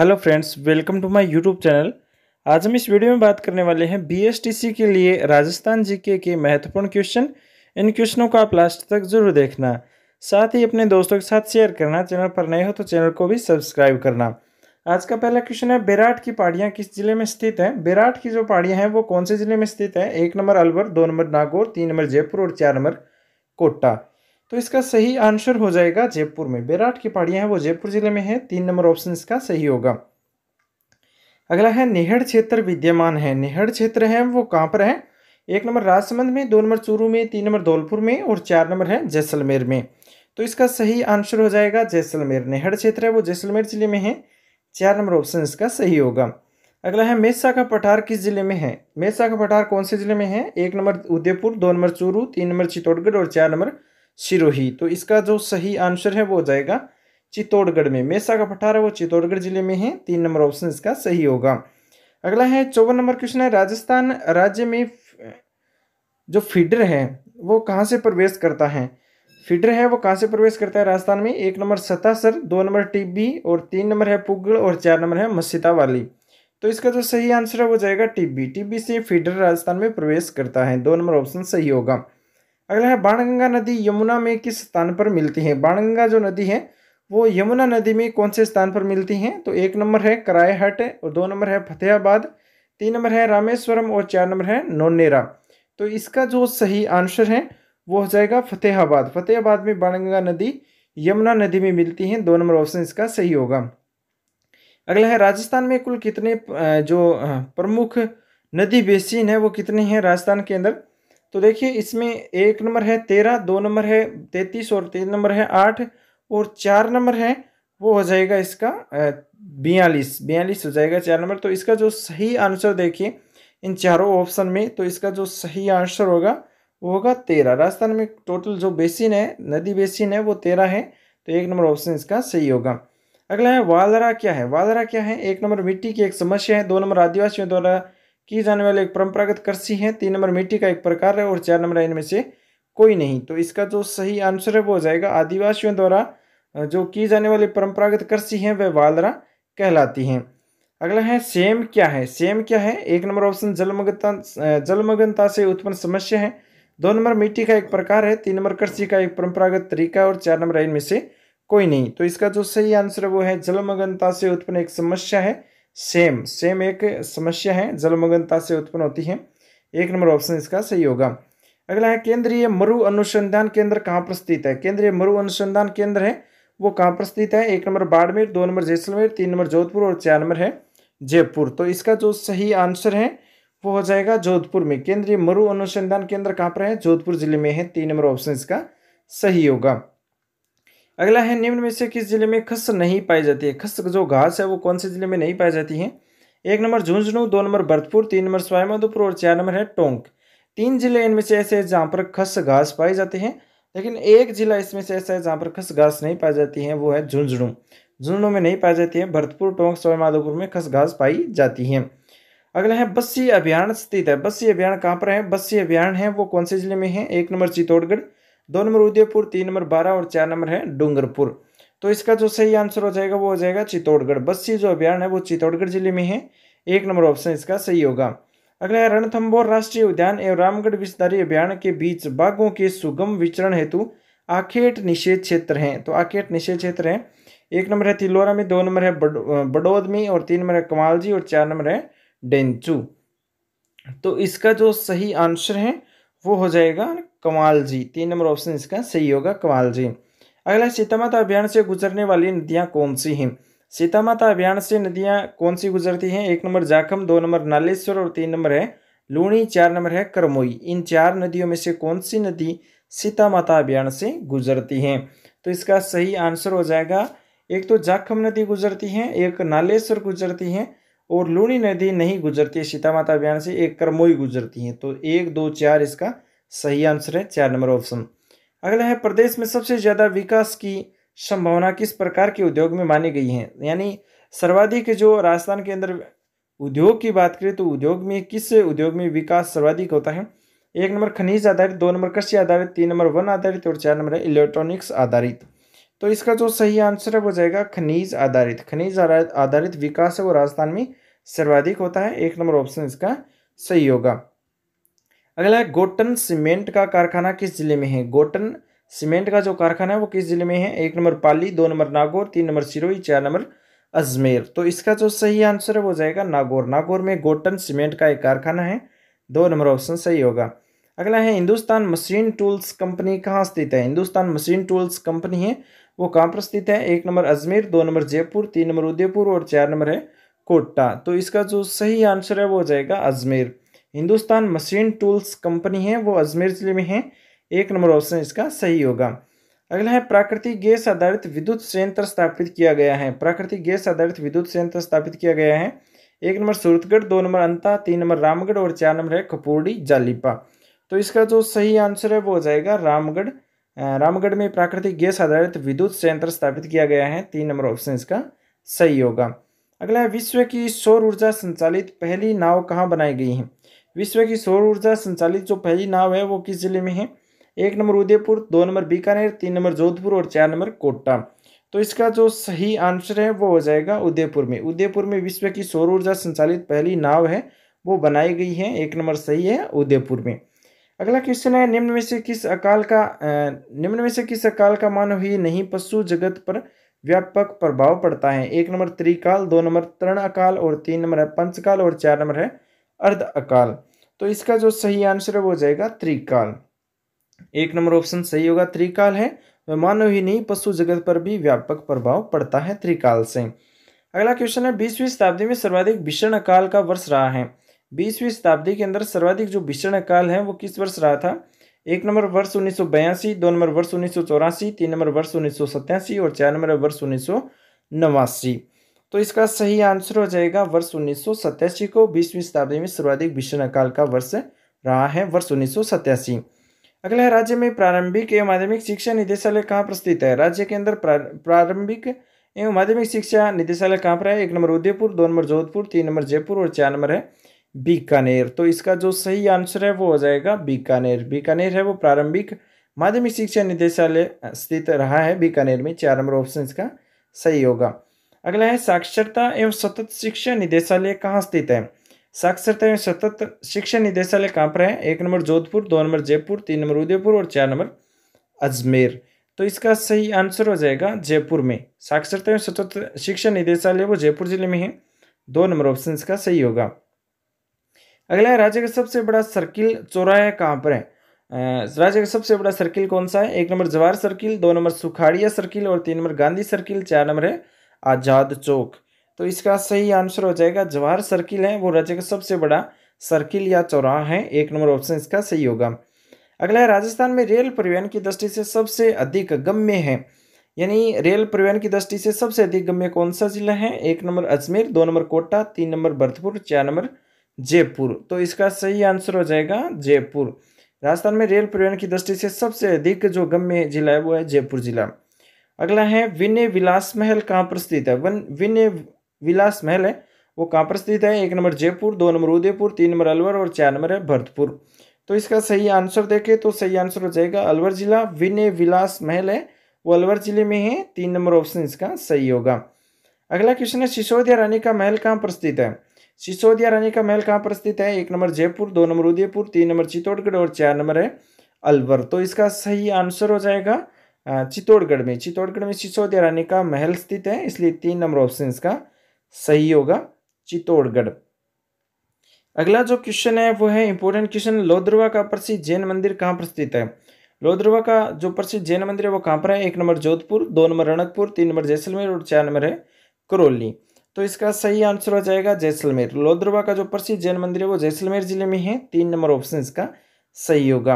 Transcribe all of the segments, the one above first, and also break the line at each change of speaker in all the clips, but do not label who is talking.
hello friends welcome to my YouTube channel आज हम इस वीडियो में बात करने वाले हैं बीएसटीसी के लिए राजस्थान जीके के महत्वपूर्ण क्वेश्चन इन क्वेश्चनों को आप लास्ट तक जरूर देखना साथ ही अपने दोस्तों के साथ शेयर करना चैनल पर नए हो तो चैनल को भी सब्सक्राइब करना आज का पहला क्वेश्चन है बेराट की पहाड़ियाँ किस जिले में स्थित हैं बेराट की जो पहाड़ियाँ हैं वो कौन से जिले में स्थित हैं एक नंबर अलवर दो नंबर नागौर तीन नंबर जयपुर और चार नंबर कोटा तो इसका सही आंसर हो जाएगा जयपुर में बेराट की पहाड़ियाँ हैं वो जयपुर जिले में है तीन नंबर ऑप्शन इसका सही होगा अगला है निहड़ क्षेत्र विद्यमान है निहड़ क्षेत्र है वो कहाँ पर है एक नंबर राजसमंद में दो नंबर चूरू में तीन नंबर धौलपुर में और चार नंबर है जैसलमेर में तो इसका सही आंसर हो जाएगा जैसलमेर नेहड़ क्षेत्र है वो जैसलमेर जिले में है चार नंबर ऑप्शन इसका सही होगा अगला है मेसा का पठार किस जिले में है मेसा का पठार कौन से जिले में है एक नंबर उदयपुर दो नंबर चूरू तीन नंबर चित्तौड़गढ़ और चार नंबर सिरोही तो इसका जो सही आंसर है वो हो जाएगा चित्तौड़गढ़ में मेसा का पठार है वो चित्तौड़गढ़ जिले में है तीन नंबर ऑप्शन इसका सही होगा अगला है चौवन नंबर क्वेश्चन है राजस्थान राज्य में जो फीडर है वो कहाँ से प्रवेश करता है फीडर है वो कहाँ से प्रवेश करता है राजस्थान में एक नंबर सतासर दो नंबर टिब्बी और तीन नंबर है पुगड़ और चार नंबर है मस्जिदा वाली तो इसका जो सही आंसर है वो जाएगा टिब्बी टिब्बी से फीडर राजस्थान में प्रवेश करता है दो नंबर ऑप्शन सही होगा अगला है बाणगंगा नदी यमुना में किस स्थान पर मिलती है बाणगंगा जो नदी है वो यमुना नदी में कौन से स्थान पर मिलती हैं तो एक नंबर है करायहट और दो नंबर है फतेहाबाद तीन नंबर है रामेश्वरम और चार नंबर है नोनेरा तो इसका जो सही आंसर है वो हो जाएगा फतेहाबाद फतेहाबाद में बाणगंगा नदी यमुना नदी में मिलती हैं दो नंबर ऑप्शन इसका सही होगा अगला है राजस्थान में कुल कितने जो प्रमुख नदी बेसिन है वो कितने हैं राजस्थान के अंदर तो देखिए इसमें एक नंबर है तेरह दो नंबर है तैतीस और तीन नंबर है आठ और चार नंबर है वो हो जाएगा इसका बयालीस बयालीस हो जाएगा चार नंबर तो इसका जो सही आंसर देखिए इन चारों ऑप्शन में तो इसका जो सही आंसर होगा वो होगा तेरह राजस्थान में टोटल जो बेसिन है नदी बेसिन है वो तेरह है तो एक नंबर ऑप्शन इसका सही होगा अगला है वालरा क्या है वालरा क्या है एक नंबर मिट्टी की एक समस्या है दो नंबर आदिवासियों द्वारा की जाने वाली एक परंपरागत कृषि है तीन नंबर मिट्टी का एक प्रकार है और चार नंबर इनमें से कोई नहीं तो इसका जो सही आंसर है वो हो जाएगा आदिवासियों द्वारा जो की जाने वाली परंपरागत कृषि है वह वालरा कहलाती है अगला है सेम क्या है सेम क्या है एक नंबर ऑप्शन जलमग्नता जलमग्नता से उत्पन्न समस्या है दो नंबर मिट्टी का एक प्रकार है तीन नंबर कृषि का एक परंपरागत तरीका और चार नंबर इनमें से कोई नहीं तो इसका जो सही आंसर है वो है जलमग्नता से उत्पन्न एक समस्या है सेम सेम एक समस्या है जलमग्नता से उत्पन्न होती है एक नंबर ऑप्शन इसका सही होगा अगला है केंद्रीय मरु अनुसंधान केंद्र कहाँ पर स्थित है केंद्रीय मरु अनुसंधान केंद्र है वो कहाँ पर स्थित है एक नंबर बाड़मेर दो नंबर जैसलमेर तीन नंबर जोधपुर और चार नंबर है जयपुर तो इसका जो सही आंसर है वो हो जाएगा जोधपुर में केंद्रीय मरु अनुसंधान केंद्र कहाँ पर है जोधपुर जिले में है तीन नंबर ऑप्शन इसका सही होगा अगला है निम्न में से किस जिले में खस नहीं पाई जाती है खस जो घास है वो कौन से जिले में नहीं पाई जाती है एक नंबर झुंझुनू दो नंबर भरतपुर तीन नंबर स्वाईमाधोपुर और चार नंबर है टोंक तीन जिले इनमें से ऐसे जहाँ पर खस घास पाई जाती है लेकिन एक जिला इसमें से ऐसा है जहाँ पर खस घास नहीं पाई जाती है वो है झुंझुनू झुंझुनू में नहीं पाई जाती है भरतपुर टोंक स्वाईमाधोपुर में खस घास पाई जाती है अगला है बस्सी अभियान स्थित है बस्सी अभियान कहाँ पर है बस्सी अभियान है वो कौन से जिले में है एक नंबर चित्तौड़गढ़ दो नंबर उदयपुर तीन नंबर बारह और चार नंबर है डूंगरपुर तो इसका जो सही आंसर हो जाएगा वो हो जाएगा चित्तौड़गढ़ बस्सी जो अभियान है वो चित्तौड़गढ़ जिले में है एक नंबर ऑप्शन इसका सही होगा अगला है रणथम्बोर राष्ट्रीय उद्यान एवं रामगढ़ विस्तारी अभियान के बीच बाघों के सुगम विचरण हेतु आखेट निषेध क्षेत्र हैं तो आखेट निषेध क्षेत्र हैं एक नंबर है तिलोरा में दो नंबर है बड़ोद में और तीन नंबर है कमालजी और चार नंबर है डेंचू तो इसका जो सही आंसर है वो हो जाएगा कमाल जी तीन नंबर ऑप्शन इसका सही होगा कमाल जी अगला सीता माता अभियान से गुजरने वाली नदियाँ कौन सी हैं सीता माता अभियान से नदियाँ कौन सी गुजरती हैं एक नंबर जाखम दो नंबर नालेश्वर और तीन नंबर है लूणी चार नंबर है करमोई इन चार नदियों में से कौन सी नदी सीता माता अभियान से गुजरती हैं तो इसका सही आंसर हो जाएगा एक तो जाखम नदी गुजरती है एक नालेश्वर गुजरती है और लूणी नदी नहीं गुजरती है सीता माता अभियान से एक करमोई गुजरती है तो एक दो चार इसका सही आंसर है चार नंबर ऑप्शन अगला है प्रदेश में सबसे ज़्यादा विकास की संभावना किस प्रकार के उद्योग में मानी गई है यानी सर्वाधिक जो राजस्थान के अंदर उद्योग की बात करें तो उद्योग में किस उद्योग में विकास सर्वाधिक होता है एक नंबर खनिज आधारित दो नंबर कृषि आधारित तीन नंबर वन आधारित और चार नंबर इलेक्ट्रॉनिक्स आधारित तो इसका जो सही आंसर है वो जाएगा खनिज आधारित खनिज आधारित विकास है वो राजस्थान में सर्वाधिक होता है एक नंबर ऑप्शन इसका सही होगा अगला है गोटन सीमेंट का कारखाना किस जिले में है गोटन सीमेंट का जो कारखाना है वो किस जिले में है एक नंबर पाली दो नंबर नागौर तीन नंबर सिरोही चार नंबर अजमेर तो इसका जो सही आंसर है वो जाएगा नागौर नागौर में गोटन सीमेंट का एक कारखाना है दो नंबर ऑप्शन सही होगा अगला है हिंदुस्तान मशीन टूल्स कंपनी कहाँ स्थित है हिंदुस्तान मशीन टूल्स कंपनी है वो कहाँ पर स्थित है एक नंबर अजमेर दो नंबर जयपुर तीन नंबर उदयपुर और चार नंबर है कोटा तो इसका जो सही आंसर है वो हो जाएगा Ajmer Hindustan machine tools company है वो अजमेर जिले में है एक नंबर ऑप्शन इसका सही होगा अगला है प्राकृतिक गैस आधारित विद्युत संयंत्र स्थापित किया गया है प्राकृतिक गैस आधारित विद्युत संयंत्र स्थापित किया गया है एक नंबर सूरतगढ़ दो नंबर अंता तीन नंबर रामगढ़ और चार नंबर है खपुरडी जालीपा तो इसका जो सही आंसर है वो हो जाएगा रामगढ़ रामगढ़ में प्राकृतिक गैस आधारित विद्युत संयंत्र स्थापित किया गया है तीन नंबर ऑप्शन इसका सही होगा अगला है विश्व की सौर ऊर्जा संचालित पहली नाव कहाँ बनाई गई है विश्व की सौर ऊर्जा संचालित जो पहली नाव है वो किस जिले में है एक नंबर उदयपुर दो नंबर बीकानेर तीन नंबर जोधपुर और चार नंबर कोटा तो इसका जो सही आंसर है वो हो जाएगा उदयपुर में उदयपुर में विश्व की सौर ऊर्जा संचालित पहली नाव है वो बनाई गई है एक नंबर सही है उदयपुर में अगला क्वेश्चन है निम्न में से किस अकाल का निम्न में से किस अकाल का ही नहीं पशु जगत पर व्यापक प्रभाव पड़ता है एक नंबर त्रिकाल दो नंबर तरण अकाल और तीन नंबर है पंचकाल और चार नंबर है अर्ध अकाल तो इसका जो सही आंसर है वो हो जाएगा त्रिकाल एक नंबर ऑप्शन सही होगा त्रिकाल है तो मानव ही नहीं पशु जगत पर भी व्यापक प्रभाव पड़ता है त्रिकाल से अगला क्वेश्चन है बीसवीं शताब्दी में सर्वाधिक भीषण अकाल का वर्ष रहा है बीसवीं शताब्दी के अंदर सर्वाधिक जो भीषण अकाल है वो किस वर्ष रहा था एक नंबर वर्ष उन्नीस सौ बयासी दो नंबर वर्ष उन्नीस सौ चौरासी तीन नंबर वर्ष उन्नीस सौ सत्तासी और चार नंबर वर्ष उन्नीस सौ नवासी तो इसका सही आंसर हो जाएगा वर्ष उन्नीस सौ सत्तासी को बीसवीं शताब्दी में सर्वाधिक भीषण अकाल का वर्ष रहा है वर्ष उन्नीस सौ सत्तासी अगला है राज्य में प्रारंभिक एवं माध्यमिक शिक्षा निदेशालय कहाँ पर स्थित है राज्य के अंदर प्रारंभिक एवं माध्यमिक शिक्षा निदेशालय कहाँ पर है एक नंबर उदयपुर दो नंबर जोधपुर तीन नंबर जयपुर और चार नंबर है बीकानेर तो इसका जो सही आंसर है वो हो जाएगा बीकानेर बीकानेर है वो प्रारंभिक माध्यमिक शिक्षा निदेशालय स्थित रहा है बीकानेर में चार नंबर ऑप्शन इसका सही होगा अगला है साक्षरता एवं सतत शिक्षा निदेशालय कहाँ स्थित है साक्षरता एवं सतत शिक्षा निदेशालय कहाँ पर है एक नंबर जोधपुर दो नंबर जयपुर तीन नंबर उदयपुर और चार नंबर अजमेर तो इसका सही आंसर हो जाएगा जयपुर में साक्षरता एवं सतत शिक्षा निदेशालय वो जयपुर जिले में है दो नंबर ऑप्शन इसका सही होगा अगला है राज्य का सबसे बड़ा सर्किल चौराहे कहाँ पर है राज्य का सबसे बड़ा सर्किल कौन सा है एक नंबर जवाहर सर्किल दो नंबर सुखाड़िया सर्किल और तीन नंबर गांधी सर्किल चार नंबर है आज़ाद चौक तो इसका सही आंसर हो जाएगा जवाहर सर्किल है वो राज्य का सबसे बड़ा सर्किल या चौराहा है एक नंबर ऑप्शन इसका सही होगा अगला है राजस्थान में रेल परिवहन की दृष्टि से सबसे अधिक गम्य है यानी रेल परिवहन की दृष्टि से सबसे अधिक गम्य कौन सा जिला है एक नंबर अजमेर दो नंबर कोटा तीन नंबर भरतपुर चार नंबर जयपुर तो इसका सही आंसर हो जाएगा जयपुर राजस्थान में रेल परिवहन की दृष्टि से सबसे अधिक जो गम्य जिला है वो है जयपुर जिला अगला है विनय विलास महल कहाँ पर स्थित है वन विनय विलास महल है वो कहाँ पर स्थित है एक नंबर जयपुर दो नंबर उदयपुर तीन नंबर अलवर और चार नंबर है भरतपुर तो इसका सही आंसर देखें तो सही आंसर हो जाएगा अलवर जिला विनय विलास महल है वो अलवर जिले में है तीन नंबर ऑप्शन इसका सही होगा अगला क्वेश्चन है सिसोदिया रानी का महल कहाँ पर स्थित है सिसोदिया रानी का महल कहाँ पर स्थित है एक नंबर जयपुर दो नंबर उदयपुर तीन नंबर चित्तौड़गढ़ और चार नंबर है अलवर तो इसका सही आंसर हो जाएगा चित्तौड़गढ़ में चित्तौड़गढ़ में सिसोदिया रानी का महल स्थित है इसलिए तीन नंबर ऑप्शन का सही होगा चित्तौड़गढ़ अगला जो क्वेश्चन है वो है इंपॉर्टेंट क्वेश्चन लोद्रवा का प्रसिद्ध जैन मंदिर कहाँ पर स्थित है लोद्रवा का जो प्रसिद्ध जैन मंदिर है वो कहाँ पर है एक नंबर जोधपुर दो नंबर रणकपुर तीन नंबर जैसलमेर और चार नंबर है करौली तो इसका सही आंसर हो जाएगा जैसलमेर लोद्रवा का जो प्रसिद्ध जैन मंदिर है वो जैसलमेर जिले में है तीन नंबर ऑप्शन इसका सही होगा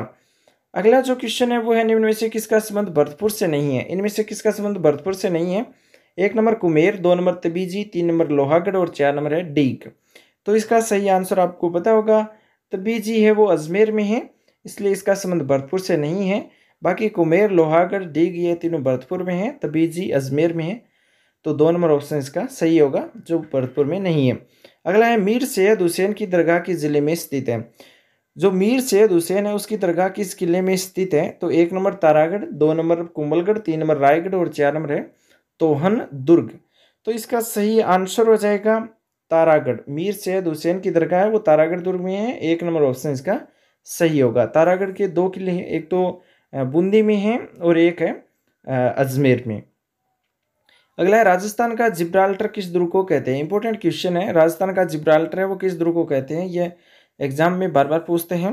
अगला जो क्वेश्चन है वो है निम्न में से किसका संबंध भरतपुर से नहीं है इनमें से किसका संबंध भरतपुर से नहीं है एक नंबर कुमेर दो नंबर तबीजी तीन नंबर लोहागढ़ और चार नंबर है डीक तो इसका सही आंसर आपको पता होगा तबीजी है वो अजमेर में है इसलिए इसका संबंध भरतपुर से नहीं है बाकी कुमेर लोहागढ़ डीग ये तीनों भरतपुर में हैं तबीजी अजमेर में है तो दो नंबर ऑप्शन इसका सही होगा जो भरतपुर में नहीं है अगला है मीर सैयद हुसैन की दरगाह किस ज़िले में स्थित है जो मीर सैयद हुसैन है उसकी दरगाह किस किले में स्थित है तो एक नंबर तारागढ़ दो नंबर कुंबलगढ़ तीन नंबर रायगढ़ और चार नंबर है तोहन दुर्ग तो इसका सही आंसर हो जाएगा तारागढ़ मीर सैयद हुसैन की दरगाह है वो तारागढ़ दुर्ग में है एक नंबर ऑप्शन इसका सही होगा तारागढ़ के दो किले हैं एक तो बूंदी में है और एक है अजमेर में अगला है राजस्थान का जिब्राल्टर किस दुर्ग को कहते हैं इंपॉर्टेंट क्वेश्चन है राजस्थान का जिब्राल्टर है वो किस दुर्ग को कहते हैं ये एग्जाम में बार बार पूछते हैं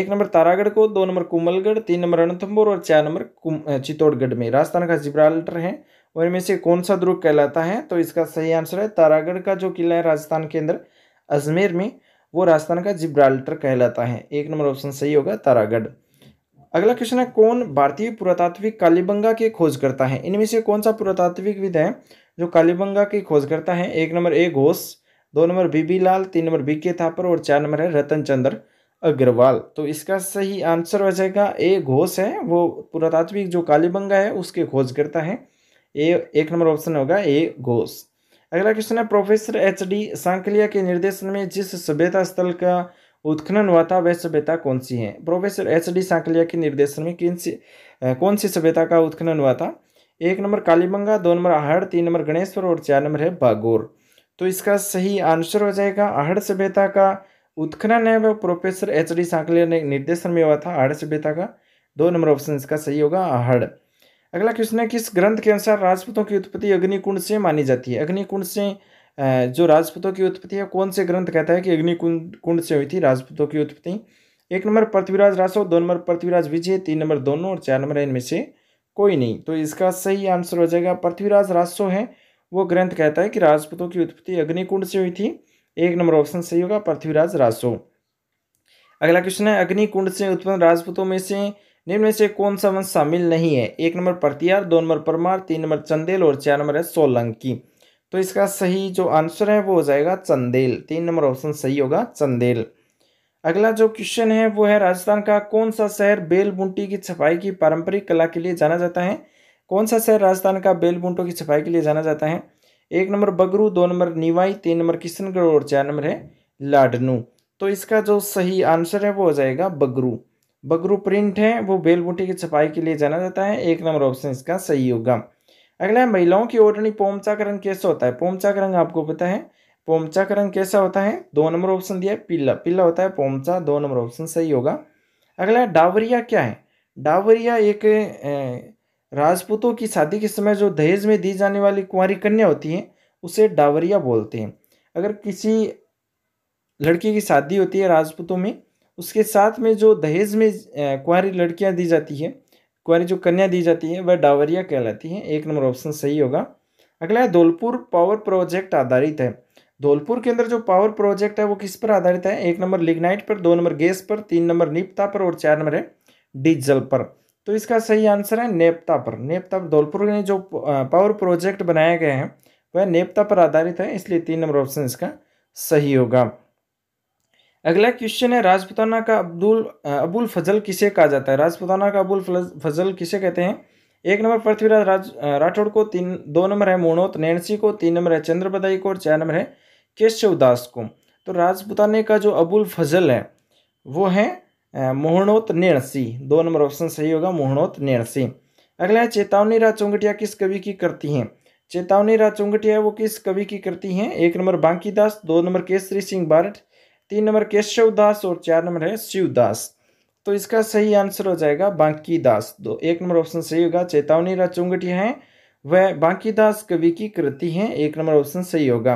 एक नंबर तारागढ़ को दो नंबर कुमलगढ़ तीन नंबर रणथम्बोर और चार नंबर चित्तौड़गढ़ में राजस्थान का जिब्राल्टर है और इनमें से कौन सा दुर्ग कहलाता है तो इसका सही आंसर है तारागढ़ का जो किला है राजस्थान के अंदर अजमेर में वो राजस्थान का जिब्राल्टर कहलाता है एक नंबर ऑप्शन सही होगा तारागढ़ अगला क्वेश्चन है कौन भारतीय पुरातात्विक कालीबंगा के खोजकर्ता है इनमें से कौन सा पुरातात्विक विद है जो कालीबंगा की खोज करता है एक नंबर ए घोष दो नंबर बी बी लाल तीन नंबर बी के थापर और चार नंबर है रतन चंद्र अग्रवाल तो इसका सही आंसर हो जाएगा ए घोष है वो पुरातात्विक जो कालीबंगा है उसके खोज करता है ए एक नंबर ऑप्शन होगा ए घोष अगला क्वेश्चन है प्रोफेसर एच डी सांकलिया के निर्देशन में जिस सभ्यता स्थल का उत्खनन हुआ था वह सभ्यता कौन सी है प्रोफेसर एच डी सांकलिया के निर्देशन में किन सी कौन सी सभ्यता का उत्खनन हुआ था एक नंबर कालीबंगा दो नंबर आहड़ तीन नंबर गणेश्वर और चार नंबर है बागोर तो इसका सही आंसर हो जाएगा आहड़ सभ्यता का उत्खनन है वह प्रोफेसर एच डी सांकलिया ने निर्देशन में हुआ था आहड़ सभ्यता का दो नंबर ऑप्शन इसका सही होगा आहड़ अगला क्वेश्चन है किस ग्रंथ के अनुसार राजपूतों की उत्पत्ति अग्निकुंड से मानी जाती है अग्निकुंड से जो राजपूतों की उत्पत्ति है कौन से ग्रंथ कहता है कि अग्नि कुंड कुंड से हुई थी राजपूतों की उत्पत्ति एक नंबर पृथ्वीराज रासो दो नंबर पृथ्वीराज विजय तीन नंबर दोनों और चार नंबर इनमें से कोई नहीं तो इसका सही आंसर हो जाएगा पृथ्वीराज रासो है वो ग्रंथ कहता है कि राजपूतों की उत्पत्ति अग्निकुंड से हुई थी एक नंबर ऑप्शन सही होगा पृथ्वीराज रासो अगला क्वेश्चन है अग्निकुंड से उत्पन्न राजपूतों में से निम्न में से कौन सा वंश शामिल नहीं है एक नंबर प्रतियार दो नंबर परमार तीन नंबर चंदेल और चार नंबर है सोलंकी तो इसका सही जो आंसर है वो हो जाएगा चंदेल तीन नंबर ऑप्शन सही होगा चंदेल अगला जो क्वेश्चन है वो है राजस्थान का कौन सा शहर बेल की छपाई की पारंपरिक कला के लिए जाना जाता है कौन सा शहर राजस्थान का बेल की छपाई के लिए जाना जाता है एक नंबर बगरू दो नंबर निवाई तीन नंबर किशनगढ़ और चार नंबर है लाडनू तो इसका जो सही आंसर है वो हो जाएगा बगरू बगरू प्रिंट है वो बेल बूटी की छपाई के लिए जाना जाता है एक नंबर ऑप्शन इसका सही होगा अगला है महिलाओं की ओटनी पोमचाकरण कैसा होता है पोमचाकरण आपको पता है पोमचाकरण कैसा होता है दो नंबर ऑप्शन दिया है पीला पीला होता है पोमचा दो नंबर ऑप्शन सही होगा अगला है डावरिया क्या है डावरिया एक राजपूतों की शादी के समय जो दहेज में दी जाने वाली कुंवारी कन्या होती है उसे डावरिया बोलते हैं अगर किसी लड़की की शादी होती है राजपूतों में उसके साथ में जो दहेज में कुंवारी लड़कियां दी जाती है कुंवारी जो कन्या दी जाती है वह डावरिया कहलाती है एक नंबर ऑप्शन सही होगा अगला है धौलपुर पावर प्रोजेक्ट आधारित है धौलपुर के अंदर जो पावर प्रोजेक्ट है वो किस पर आधारित है एक नंबर लिग्नाइट पर दो नंबर गैस पर तीन नंबर निपता पर और चार नंबर है डीजल पर तो इसका सही आंसर है नेपता पर नेपता धौलपुर में जो पावर प्रोजेक्ट बनाए गए हैं वह नेपता पर आधारित है इसलिए तीन नंबर ऑप्शन इसका सही होगा अगला क्वेश्चन है राजपुताना का अब्दुल अबुल फजल किसे कहा जाता है राजपुताना का अबुल फजल किसे कहते हैं एक नंबर पृथ्वीराज राज राठौड़ को तीन दो नंबर है मोनोत नैनसी को तीन नंबर है बदाई को और चार नंबर है केशव दास को तो राजपुताने का जो अबुल फजल है वो है मोहनोत नेणसी दो नंबर ऑप्शन सही होगा मोहनोत नेणसी अगला है चेतावनी राज चौंगटिया किस कवि की करती हैं चेतावनी राज चौंगटिया वो किस कवि की करती हैं एक नंबर बांकी दास दो नंबर केसरी सिंह बारठ तीन नंबर केशव दास और चार नंबर है शिवदास तो इसका सही आंसर हो जाएगा बांकी दास दो एक नंबर ऑप्शन सही होगा चेतावनी रा चुंगटिया हैं वह बांकी दास कवि की कृति है एक नंबर ऑप्शन सही होगा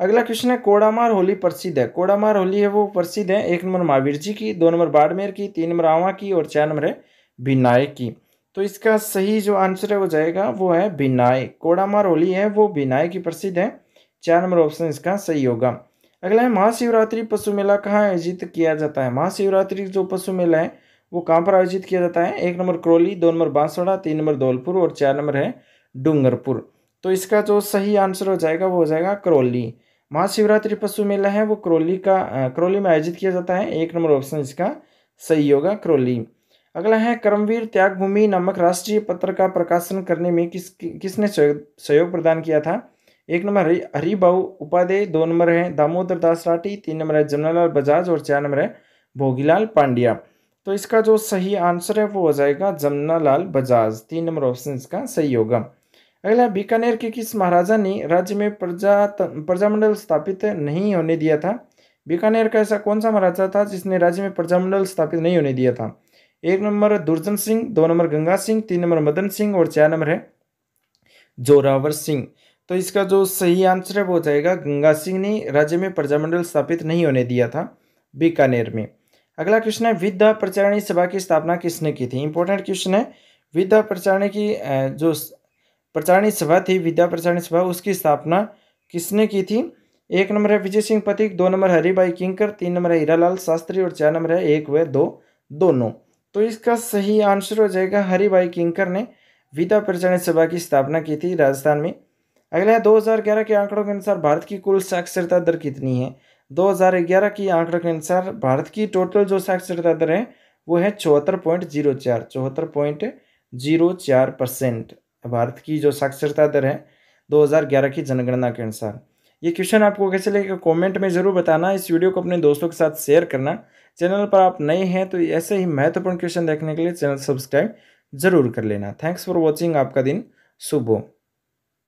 अगला क्वेश्चन है कोड़ामार होली प्रसिद्ध है कोड़ामार होली है वो प्रसिद्ध है एक नंबर महावीर जी की दो नंबर बाड़मेर की तीन नंबर आवा की और चार नंबर है भिनायक की तो इसका सही जो आंसर है वो जाएगा वो है भिनाय कोड़ामार होली है वो बिनाय की प्रसिद्ध है चार नंबर ऑप्शन इसका सही होगा अगला है महाशिवरात्रि पशु मेला कहाँ आयोजित किया जाता है महाशिवरात्रि जो पशु मेला है वो कहाँ पर आयोजित किया जाता है एक नंबर क्रोली दो नंबर बांसवाड़ा तीन नंबर धौलपुर और चार नंबर है डूंगरपुर तो इसका जो सही आंसर हो जाएगा वो हो जाएगा करौली महाशिवरात्रि पशु मेला है वो करौली का करौली में आयोजित किया जाता है एक नंबर ऑप्शन इसका सही होगा करौली अगला है कर्मवीर त्याग भूमि नामक राष्ट्रीय पत्र का प्रकाशन करने में किस किसने सहयोग सहयोग प्रदान किया था एक नंबर है हरिभाऊ उपाध्याय दो नंबर है दामोदर दास राठी तीन नंबर है जमनालाल बजाज और चार नंबर है भोगीलाल पांड्या तो इसका जो सही आंसर है वो हो जाएगा जमनालाल बजाज तीन नंबर ऑप्शन इसका सही होगा अगला बीकानेर के किस महाराजा ने राज्य में प्रजा प्रजामंडल स्थापित नहीं होने दिया था बीकानेर का ऐसा कौन सा महाराजा था जिसने राज्य में प्रजामंडल स्थापित नहीं होने दिया था एक नंबर दुर्जन सिंह दो नंबर गंगा सिंह तीन नंबर मदन सिंह और चार नंबर है जोरावर सिंह तो इसका जो सही आंसर है वो हो जाएगा गंगा सिंह ने राज्य में प्रजामंडल स्थापित नहीं होने दिया था बीकानेर में अगला क्वेश्चन है विद्या प्रचारणी सभा की स्थापना किसने की थी इंपॉर्टेंट क्वेश्चन है विद्या प्रचारणी की जो प्रचारणी सभा थी विद्या प्रचारणी सभा उसकी स्थापना किसने की थी एक नंबर है विजय सिंह पथिक दो नंबर हरिभाई किंकर तीन नंबर है हीरालाल शास्त्री और चार नंबर है एक व दो दोनों तो इसका सही आंसर हो जाएगा हरिभाई किंकर ने विद्या प्रचारणी सभा की स्थापना की थी राजस्थान में अगला है 2011 के आंकड़ों के अनुसार भारत की कुल साक्षरता दर कितनी है 2011 की आंकड़ों के अनुसार भारत की टोटल जो साक्षरता दर है वो है चौहत्तर पॉइंट जीरो चार चौहत्तर पॉइंट जीरो चार परसेंट भारत की जो साक्षरता दर है 2011 की जनगणना के अनुसार ये क्वेश्चन आपको कैसे लगेगा कॉमेंट में ज़रूर बताना इस वीडियो को अपने दोस्तों के साथ शेयर करना चैनल पर आप नए हैं तो ऐसे ही महत्वपूर्ण क्वेश्चन देखने के लिए चैनल सब्सक्राइब जरूर कर लेना थैंक्स फॉर वॉचिंग आपका दिन शुभ हो